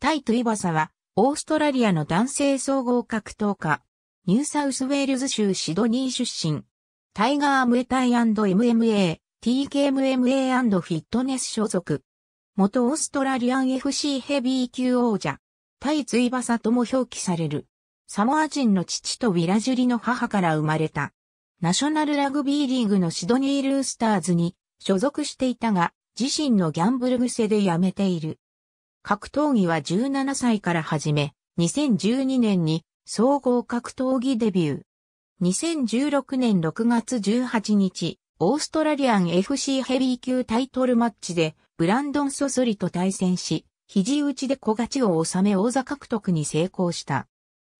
タイトイバサは、オーストラリアの男性総合格闘家、ニューサウスウェールズ州シドニー出身、タイガームエタイ &MMA、TKMMA& フィットネス所属、元オーストラリアン FC ヘビー級王者、タイツイバサとも表記される、サモア人の父とウィラジュリの母から生まれた、ナショナルラグビーリーグのシドニールースターズに所属していたが、自身のギャンブル癖で辞めている。格闘技は17歳から始め、2012年に総合格闘技デビュー。2016年6月18日、オーストラリアン FC ヘビー級タイトルマッチで、ブランドン・ソソリと対戦し、肘打ちで小勝ちを収め王座獲得に成功した。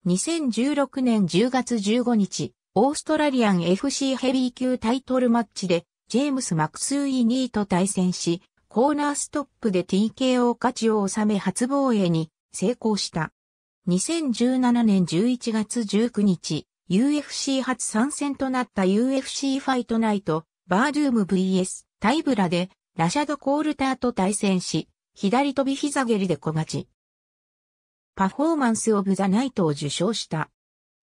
2016年10月15日、オーストラリアン FC ヘビー級タイトルマッチで、ジェームス・マクスーイ・ニーと対戦し、コーナーストップで TKO 勝ちを収め初防衛に成功した。2017年11月19日、UFC 初参戦となった UFC ファイトナイト、バードゥーム VS タイブラで、ラシャド・コールターと対戦し、左飛び膝蹴りで小勝ち。パフォーマンス・オブ・ザ・ナイトを受賞した。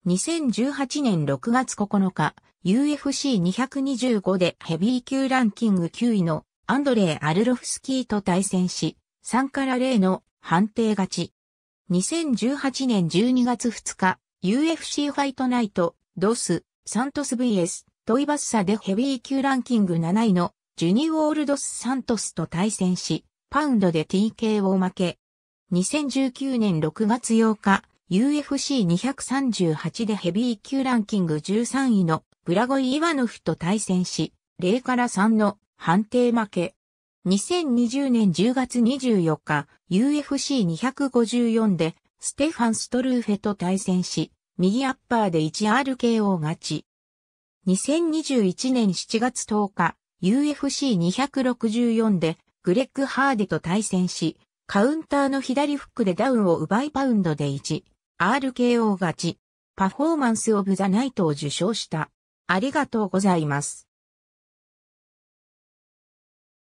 2018年6月9日、UFC225 でヘビー級ランキング9位のアンドレイ・アルロフスキーと対戦し、3から0の判定勝ち。2018年12月2日、UFC ファイトナイト、ドス、サントス VS、トイバッサでヘビー級ランキング7位のジュニー・オールドス・サントスと対戦し、パウンドで TKO 負け。2019年6月8日、UFC238 でヘビー級ランキング13位のブラゴイ・イワノフと対戦し、0から3の判定負け。2020年10月24日、UFC254 でステファン・ストルーフェと対戦し、右アッパーで 1RKO 勝ち。2021年7月10日、UFC264 でグレッグ・ハーデと対戦し、カウンターの左フックでダウンを奪いパウンドで 1RKO 勝ち。パフォーマンス・オブ・ザ・ナイトを受賞した。ありがとうございます。